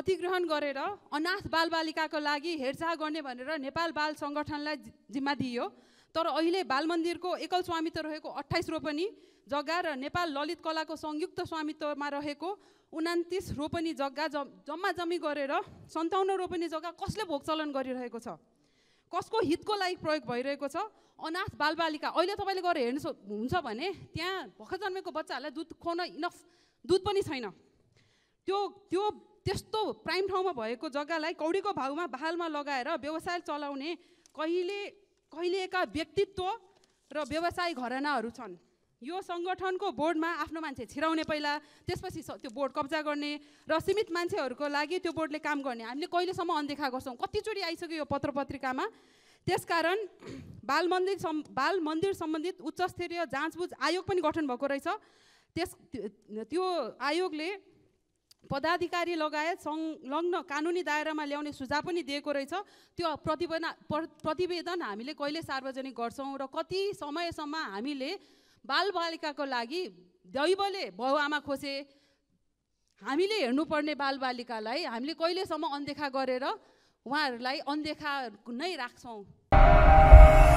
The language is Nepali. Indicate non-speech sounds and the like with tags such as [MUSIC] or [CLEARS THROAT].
अधिग्रहण गरेर अनाथ बालबालिकाको लागि हेरचाह गर्ने भनेर नेपाल बाल सङ्गठनलाई जिम्मा दिइयो तर अहिले बाल मन्दिरको एकल स्वामित्व रहेको अठाइस रोपनी जग्गा र नेपाल ललित कलाको संयुक्त स्वामित्वमा रहेको उनातिस रोपनी जग्गा जम्मा जम्मी गरेर सन्ताउन्न रोपनी जग्गा कसले भोगचलन गरिरहेको छ कसको हितको लागि प्रयोग भइरहेको छ अनाथ बालबालिका अहिले तपाईँले गएर हेर्नु हुन्छ भने त्यहाँ भर्खर जन्मेको बच्चाहरूलाई दुध खुवाउन इनफ दुध पनि छैन त्यो त्यो त्यस्तो प्राइम ठाउँमा भएको जग्गालाई कौडीको भाउमा बहालमा लगाएर व्यवसाय चलाउने कहिले कहिलेका व्यक्तित्व र व्यवसाय घरानाहरू छन् यो सङ्गठनको बोर्डमा आफ्नो मान्छे छिराउने पहिला त्यसपछि त्यो बोर्ड कब्जा गर्ने र सीमित मान्छेहरूको लागि त्यो बोर्डले काम गर्ने हामीले कहिलेसम्म अनदेखा गर्छौँ कतिचोटि आइसक्यो यो पत्र पत्रिकामा त्यसकारण [CLEARS THROAT] बाल मन्दिर सम् बाल मन्दिर सम्बन्धित उच्चस्तरीय जाँचबुझ आयोग पनि गठन भएको रहेछ त्यस त्यो आयोगले पदाधिकारी लगायत संलग्न कानुनी दायरामा ल्याउने सुझाव पनि दिएको रहेछ त्यो प्रतिवेदन प्रतिवेदन हामीले कहिले सार्वजनिक गर्छौँ र कति समयसम्म हामीले बालबालिकाको लागि दैवले बाउआमा खोसे हामीले हेर्नुपर्ने बालबालिकालाई हामीले कहिलेसम्म अनदेखा गरेर उहाँहरूलाई अनदेखा नै राख्छौँ